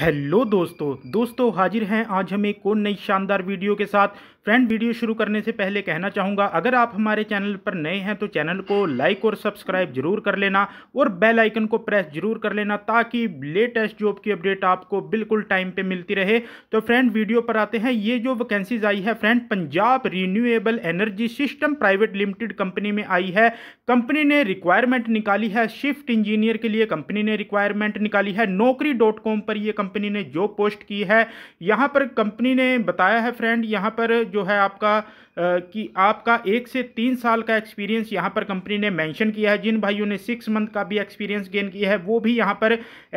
hello दोस्तों दोस्तों हाजिर हैं आज हम एक और नई शानदार वीडियो के साथ फ्रेंड वीडियो शुरू करने से पहले कहना चाहूँगा अगर आप हमारे चैनल पर नए हैं तो चैनल को लाइक और सब्सक्राइब जरूर कर लेना और बेल आइकन को प्रेस जरूर कर लेना ताकि लेटेस्ट जॉब की अपडेट आपको बिल्कुल टाइम पे मिलती रहे तो फ्रेंड वीडियो पर आते हैं ये जो वैकेंसीज आई है friend Punjab renewable energy system private limited company में आई है कंपनी ने रिक्वायरमेंट निकाली है शिफ्ट इंजीनियर के लिए कंपनी ने रिक्वायरमेंट निकाली है नौकरी पर यह कंपनी ने जॉब पोस्ट की है यहाँ पर कंपनी ने बताया है फ्रेंड यहाँ पर जो है आपका कि आपका एक से तीन साल का एक्सपीरियंस यहाँ पर कंपनी ने मेंशन किया है जिन भाइयों ने सिक्स मंथ का भी एक्सपीरियंस गेन किया है वो भी यहाँ पर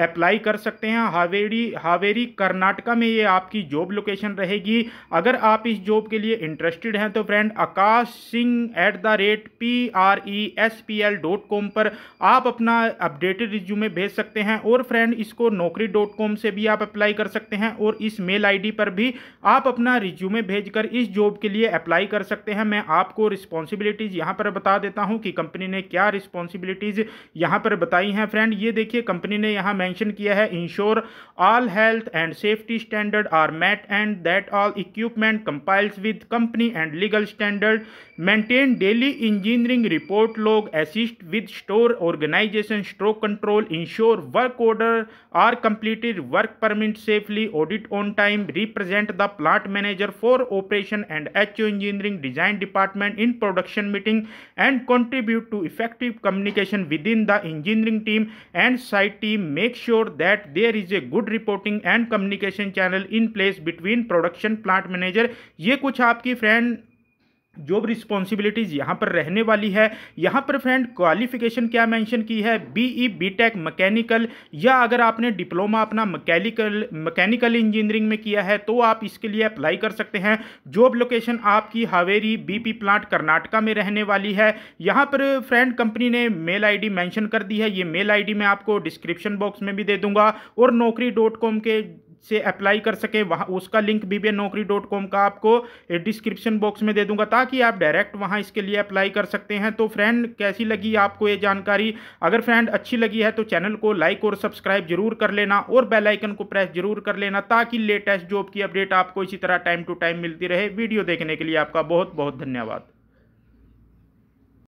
अप्लाई कर सकते हैं हावेरी हावेरी कर्नाटका में ये आपकी जॉब लोकेशन रहेगी अगर आप इस जॉब के लिए इंटरेस्टेड हैं तो friend Akash Singh at the rate P R E S P L dot com पर आप अपना अपडेटेड रिज्यूमे भेज सकते हैं और फ्रेंड इसको नौकरी डॉट कॉम से भी आप अप्लाई कर सकते हैं और इस मेल आईडी पर भी आप अपना रिज्यूमे भेजकर इस जॉब के लिए अप्लाई कर सकते हैं मैं आपको रिस्पॉन्सिबिलिटीज़ यहाँ पर बता देता हूँ कि कंपनी ने क्या रिस्पॉन्सिबिलिटीज़ यहाँ पर बताई हैं फ्रेंड ये देखिए कंपनी ने यहाँ मैंशन किया है ensure all health and safety standard are met and that all equipment complies with company and legal standard maintain daily engineering report log assist with store organisation stock control ensure work order are completed work work permit safely audit on time represent the plant manager for operation and H engineering design department in production meeting and contribute to effective communication with in the engineering team and site team make sure that there is a good reporting and communication channel in place between production plant manager ये कुछ आपकी friend job responsibilities यहाँ पर रहने वाली है यहाँ पर फ्रेंड क्वालिफिकेशन क्या मेंशन की है बीई बीटेक मैकेनिकल या अगर आपने डिप्लोमा अपना मैकेनिकल मैकेनिकल इंजीनियरिंग में किया है तो आप इसके लिए अप्लाई कर सकते हैं जॉब लोकेशन आपकी हावेरी बीपी प्लांट कर्नाटका में रहने वाली है यहाँ पर फ्रेंड कंपनी ने मेल डी मैंशन कर दी है ये मेल डी मैं आपको डिस्क्रिप्शन बॉक्स में भी दे दूंगा और नौकरी के से अप्लाई कर सके वहाँ उसका लिंक बी नौकरी डॉट कॉम का आपको डिस्क्रिप्शन बॉक्स में दे दूंगा ताकि आप डायरेक्ट वहाँ इसके लिए अप्लाई कर सकते हैं तो फ्रेंड कैसी लगी आपको ये जानकारी अगर फ्रेंड अच्छी लगी है तो चैनल को लाइक और सब्सक्राइब जरूर कर लेना और बेलाइकन को प्रेस जरूर कर लेना ताकि लेटेस्ट जॉब की अपडेट आपको इसी तरह टाइम टू टाइम मिलती रहे वीडियो देखने के लिए आपका बहुत बहुत धन्यवाद